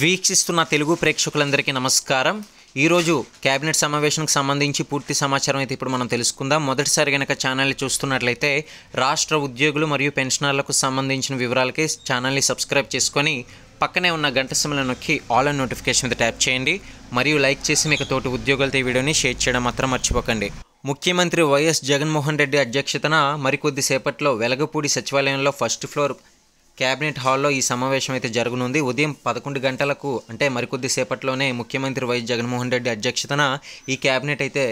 వీక్షిస్తున్న తెలుగు ప్రేక్షకులందరికీ నమస్కారం ఈరోజు కేబినెట్ సమావేశానికి సంబంధించి పూర్తి సమాచారం అయితే ఇప్పుడు మనం తెలుసుకుందాం మొదటిసారి కనుక ఛానల్ని చూస్తున్నట్లయితే రాష్ట్ర ఉద్యోగులు మరియు పెన్షనర్లకు సంబంధించిన వివరాలకి ఛానల్ని సబ్స్క్రైబ్ చేసుకొని పక్కనే ఉన్న గంట సమయం నొక్కి ఆల్ అండ్ నోటిఫికేషన్ మీద ట్యాప్ చేయండి మరియు లైక్ చేసి మీకు తోటి ఉద్యోగులతో ఈ వీడియోని షేర్ చేయడం మాత్రం మర్చిపోకండి ముఖ్యమంత్రి వైఎస్ జగన్మోహన్ రెడ్డి అధ్యక్షతన మరికొద్దిసేపట్లో వెలగపూడి సచివాలయంలో ఫస్ట్ ఫ్లోర్ కేబినెట్ హాల్లో ఈ సమావేశం అయితే జరగనుంది ఉదయం పదకొండు గంటలకు అంటే మరికొద్ది సేపట్లోనే ముఖ్యమంత్రి వైఎస్ జగన్మోహన్ రెడ్డి అధ్యక్షతన ఈ కేబినెట్ అయితే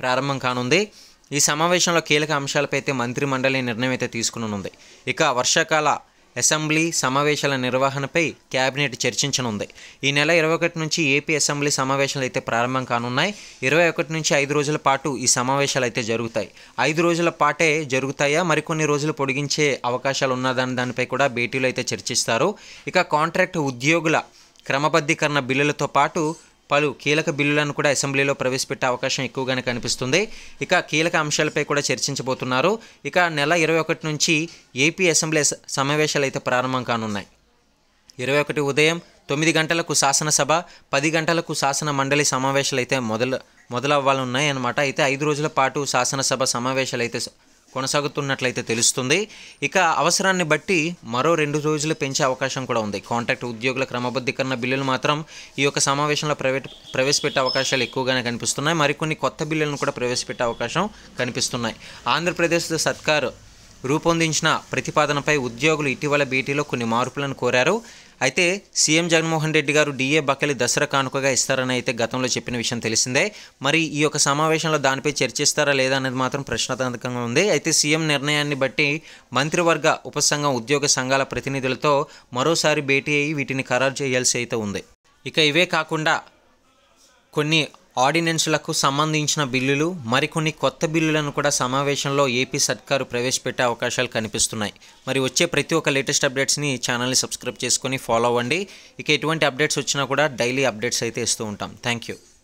ప్రారంభం కానుంది ఈ సమావేశంలో కీలక అంశాలపై అయితే మంత్రి మండలి నిర్ణయం అయితే తీసుకునుంది ఇక వర్షాకాల అసెంబ్లీ సమావేశాల నిర్వహణపై కేబినెట్ చర్చించనుంది ఈ నెల ఇరవై ఒకటి నుంచి ఏపీ అసెంబ్లీ సమావేశాలు అయితే ప్రారంభం కానున్నాయి ఇరవై ఒకటి నుంచి ఐదు రోజుల పాటు ఈ సమావేశాలు అయితే జరుగుతాయి ఐదు రోజుల పాటే జరుగుతాయా మరికొన్ని రోజులు పొడిగించే అవకాశాలు ఉన్నదని దానిపై కూడా భేటీలు అయితే చర్చిస్తారు ఇక కాంట్రాక్ట్ ఉద్యోగుల క్రమబద్ధీకరణ బిల్లులతో పాటు పలు కీలక బిల్లులను కూడా అసెంబ్లీలో ప్రవేశపెట్టే అవకాశం ఎక్కువగానే కనిపిస్తుంది ఇక కీలక అంశాలపై కూడా చర్చించబోతున్నారు ఇక నెల ఇరవై ఒకటి నుంచి ఏపీ అసెంబ్లీ సమావేశాలు అయితే ప్రారంభం కానున్నాయి ఇరవై ఒకటి ఉదయం తొమ్మిది గంటలకు శాసనసభ పది గంటలకు శాసన మండలి సమావేశాలు అయితే మొదలు మొదలవ్వాలన్నాయి అనమాట అయితే ఐదు రోజుల పాటు శాసనసభ సమావేశాలు అయితే కొనసాగుతున్నట్లయితే తెలుస్తుంది ఇక అవసరాన్ని బట్టి మరో రెండు రోజులు పెంచే అవకాశం కూడా ఉంది కాంట్రాక్ట్ ఉద్యోగుల క్రమబద్ధీకరణ బిల్లులు మాత్రం ఈ యొక్క సమావేశంలో ప్రవేట్ ప్రవేశపెట్టే అవకాశాలు ఎక్కువగానే కనిపిస్తున్నాయి మరికొన్ని కొత్త బిల్లులను కూడా ప్రవేశపెట్టే అవకాశం కనిపిస్తున్నాయి ఆంధ్రప్రదేశ్ సర్కారు రూపొందించిన ప్రతిపాదనపై ఉద్యోగులు ఇటీవల బీటీలో కొన్ని మార్పులను కోరారు అయితే సీఎం జగన్మోహన్ రెడ్డి గారు డిఏ బకలి దసరా కానుకగా ఇస్తారని అయితే గతంలో చెప్పిన విషయం తెలిసిందే మరి ఈ యొక్క సమావేశంలో దానిపై చర్చిస్తారా లేదా అనేది మాత్రం ప్రశ్నార్థకంగా ఉంది అయితే సీఎం నిర్ణయాన్ని బట్టి మంత్రివర్గ ఉపసంఘం ఉద్యోగ సంఘాల ప్రతినిధులతో మరోసారి భేటీ అయ్యి వీటిని ఖరారు చేయాల్సి అయితే ఉంది ఇక ఇవే కాకుండా కొన్ని ఆర్డినెన్స్లకు సంబంధించిన బిల్లులు మరికొన్ని కొత్త బిల్లులను కూడా సమావేశంలో ఏపీ సర్కారు ప్రవేశపెట్టే అవకాశాలు కనిపిస్తున్నాయి మరి వచ్చే ప్రతి ఒక్క లేటెస్ట్ అప్డేట్స్ని ఛానల్ని సబ్స్క్రైబ్ చేసుకొని ఫాలో అవ్వండి ఇక ఎటువంటి అప్డేట్స్ వచ్చినా కూడా డైలీ అప్డేట్స్ అయితే ఇస్తూ ఉంటాం థ్యాంక్ యూ